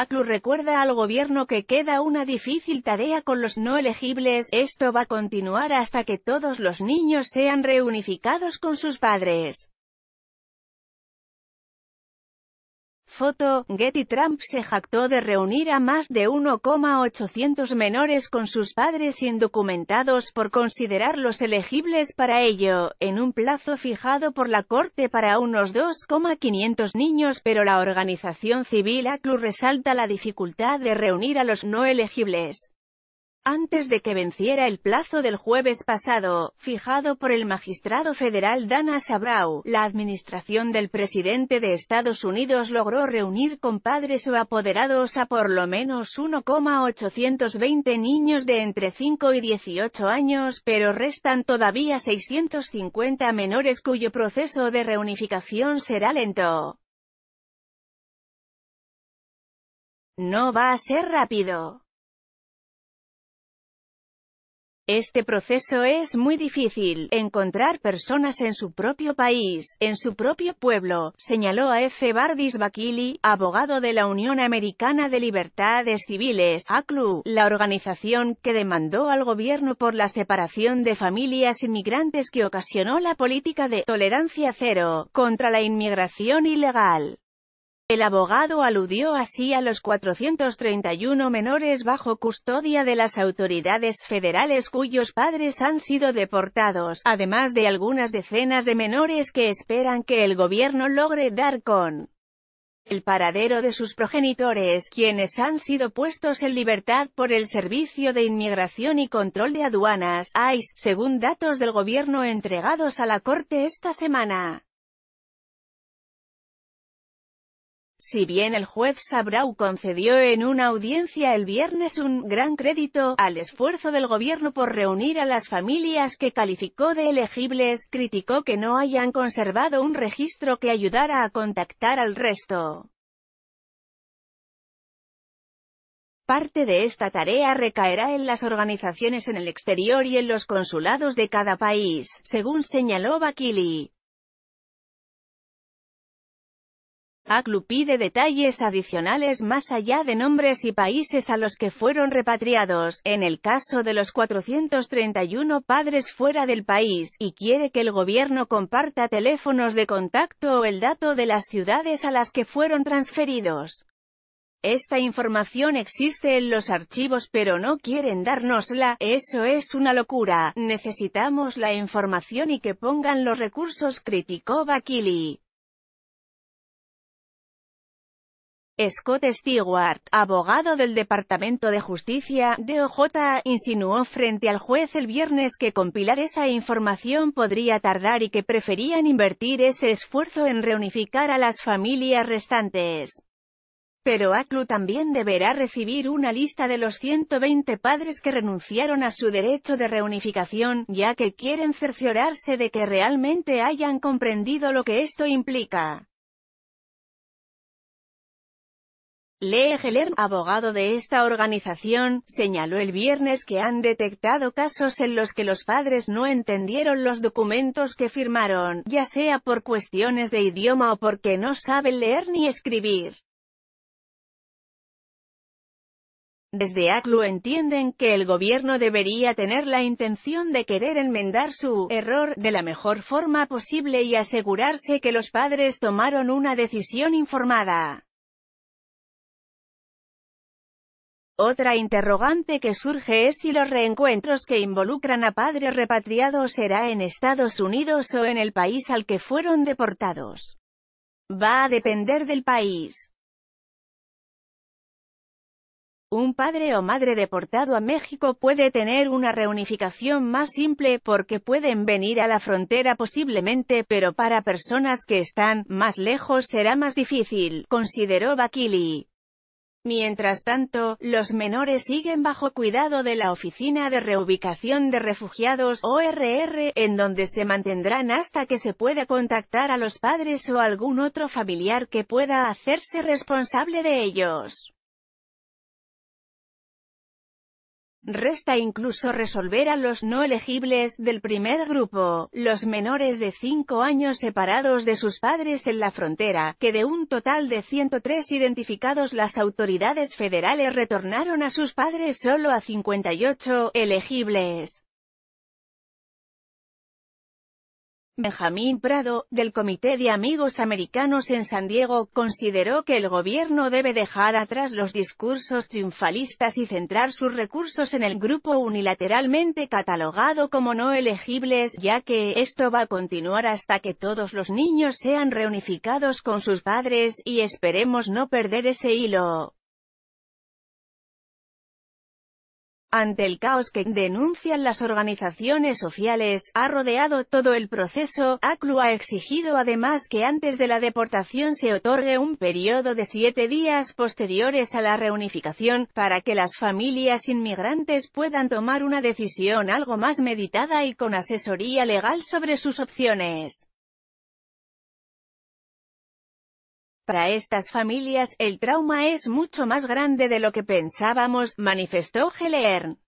ACLU recuerda al gobierno que queda una difícil tarea con los no elegibles, esto va a continuar hasta que todos los niños sean reunificados con sus padres. Foto, Getty Trump se jactó de reunir a más de 1,800 menores con sus padres indocumentados por considerarlos elegibles para ello, en un plazo fijado por la Corte para unos 2,500 niños, pero la organización civil ACLU resalta la dificultad de reunir a los no elegibles antes de que venciera el plazo del jueves pasado, fijado por el magistrado federal Dana Sabrau, la administración del presidente de Estados Unidos logró reunir con padres o apoderados a por lo menos 1,820 niños de entre 5 y 18 años, pero restan todavía 650 menores cuyo proceso de reunificación será lento. No va a ser rápido. Este proceso es muy difícil, encontrar personas en su propio país, en su propio pueblo, señaló a F. Bardis Bakili, abogado de la Unión Americana de Libertades Civiles, ACLU, la organización que demandó al gobierno por la separación de familias inmigrantes que ocasionó la política de «tolerancia cero» contra la inmigración ilegal. El abogado aludió así a los 431 menores bajo custodia de las autoridades federales cuyos padres han sido deportados, además de algunas decenas de menores que esperan que el gobierno logre dar con el paradero de sus progenitores, quienes han sido puestos en libertad por el Servicio de Inmigración y Control de Aduanas, ICE, según datos del gobierno entregados a la Corte esta semana. Si bien el juez Sabrau concedió en una audiencia el viernes un gran crédito al esfuerzo del gobierno por reunir a las familias que calificó de elegibles, criticó que no hayan conservado un registro que ayudara a contactar al resto. Parte de esta tarea recaerá en las organizaciones en el exterior y en los consulados de cada país, según señaló Bakili. ACLU pide detalles adicionales más allá de nombres y países a los que fueron repatriados, en el caso de los 431 padres fuera del país, y quiere que el gobierno comparta teléfonos de contacto o el dato de las ciudades a las que fueron transferidos. Esta información existe en los archivos pero no quieren dárnosla, eso es una locura, necesitamos la información y que pongan los recursos criticó Bakili. Scott Stewart, abogado del Departamento de Justicia, de O.J., insinuó frente al juez el viernes que compilar esa información podría tardar y que preferían invertir ese esfuerzo en reunificar a las familias restantes. Pero ACLU también deberá recibir una lista de los 120 padres que renunciaron a su derecho de reunificación, ya que quieren cerciorarse de que realmente hayan comprendido lo que esto implica. Lee Heller, abogado de esta organización, señaló el viernes que han detectado casos en los que los padres no entendieron los documentos que firmaron, ya sea por cuestiones de idioma o porque no saben leer ni escribir. Desde ACLU entienden que el gobierno debería tener la intención de querer enmendar su error de la mejor forma posible y asegurarse que los padres tomaron una decisión informada. Otra interrogante que surge es si los reencuentros que involucran a padres repatriados será en Estados Unidos o en el país al que fueron deportados. Va a depender del país. Un padre o madre deportado a México puede tener una reunificación más simple porque pueden venir a la frontera posiblemente, pero para personas que están más lejos será más difícil, consideró Bakili. Mientras tanto, los menores siguen bajo cuidado de la Oficina de Reubicación de Refugiados, ORR, en donde se mantendrán hasta que se pueda contactar a los padres o algún otro familiar que pueda hacerse responsable de ellos. Resta incluso resolver a los no elegibles del primer grupo, los menores de 5 años separados de sus padres en la frontera, que de un total de 103 identificados las autoridades federales retornaron a sus padres solo a 58 elegibles. Benjamín Prado, del Comité de Amigos Americanos en San Diego, consideró que el gobierno debe dejar atrás los discursos triunfalistas y centrar sus recursos en el grupo unilateralmente catalogado como no elegibles, ya que esto va a continuar hasta que todos los niños sean reunificados con sus padres, y esperemos no perder ese hilo. Ante el caos que denuncian las organizaciones sociales, ha rodeado todo el proceso, ACLU ha exigido además que antes de la deportación se otorgue un periodo de siete días posteriores a la reunificación, para que las familias inmigrantes puedan tomar una decisión algo más meditada y con asesoría legal sobre sus opciones. Para estas familias, el trauma es mucho más grande de lo que pensábamos, manifestó Geleern.